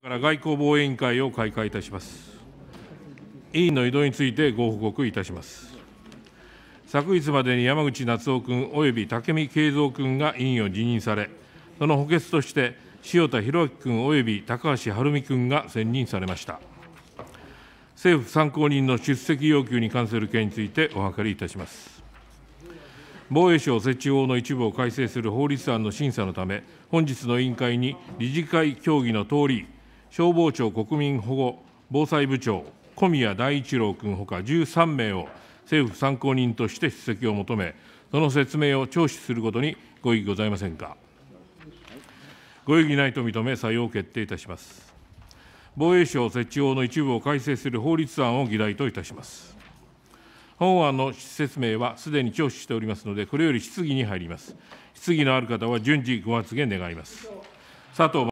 から外交防衛委員会を開会いたします。委員の移動についてご報告いたします。昨日までに山口那津男君及び武見敬三君が委員を辞任され、その補欠として塩田博明君及び高橋晴美君が選任されました。政府参考人の出席要求に関する件についてお諮りいたします。防衛省設置法の一部を改正する法律案の審査のため、本日の委員会に理事会協議の通り、消防庁国民保護防災部長、小宮大一郎君ほか13名を政府参考人として出席を求め、その説明を聴取することにご異議ございませんか。ご異議ないと認め、採用決定いたします。防衛省設置法の一部を改正する法律案を議題といたします。本案の説明はすでに聴取しておりますので、これより質疑に入ります。質疑のある方は順次ご発言願います。佐藤